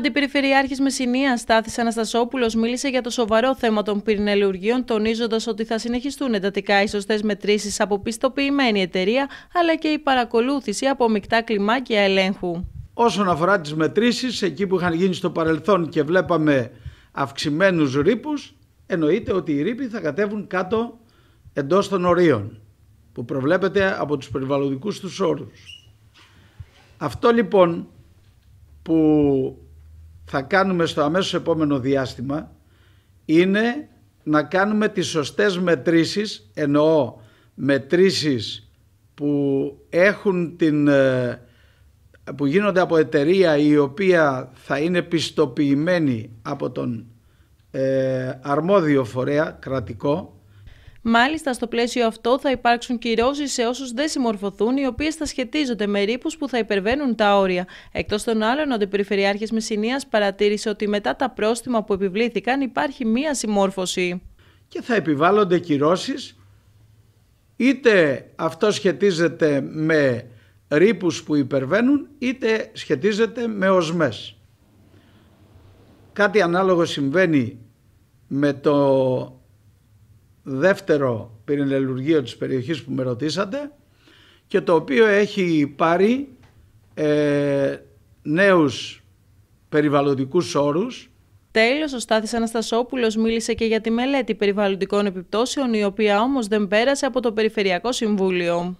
Αντιπεριφερειάρχη Μεσσηνίας Στάθης Αναστασόπουλος μίλησε για το σοβαρό θέμα των πυρνελουργίων τονίζοντας ότι θα συνεχιστούν εντατικά οι σωστές μετρήσεις από πιστοποιημένη εταιρεία, αλλά και η παρακολούθηση από μεικτά κλιμάκια ελέγχου. Όσον αφορά τις μετρήσεις, εκεί που είχαν γίνει στο παρελθόν και βλέπαμε αυξημένους ρήπους, εννοείται ότι οι ρήποι θα κατέβουν κάτω εντός των ορίων που προβλέπεται από τους περιβαλλοντικούς τους όρους. Αυτό λοιπόν που θα κάνουμε στο αμέσως επόμενο διάστημα είναι να κάνουμε τις σωστές μετρήσεις, εννοώ μετρήσεις που, έχουν την, ε, που γίνονται από εταιρεία η οποία θα είναι πιστοποιημένη από τον ε, αρμόδιο φορέα κρατικό Μάλιστα, στο πλαίσιο αυτό θα υπάρξουν κυρώσεις σε όσους δεν συμμορφωθούν, οι οποίες θα σχετίζονται με ρήπους που θα υπερβαίνουν τα όρια. Εκτός των άλλων, ο Αντιπεριφερειάρχης Μεσσηνία παρατήρησε ότι μετά τα πρόστιμα που επιβλήθηκαν υπάρχει μία συμμόρφωση. Και θα επιβάλλονται κυρώσεις, είτε αυτό σχετίζεται με ρήπους που υπερβαίνουν, είτε σχετίζεται με οσμές. Κάτι ανάλογο συμβαίνει με το δεύτερο πυρηνελουργείο της περιοχής που με ρωτήσατε και το οποίο έχει πάρει ε, νέους περιβαλλοντικούς όρους. Τέλος, ο Στάθης Αναστασόπουλος μίλησε και για τη μελέτη περιβαλλοντικών επιπτώσεων, η οποία όμως δεν πέρασε από το Περιφερειακό Συμβούλιο.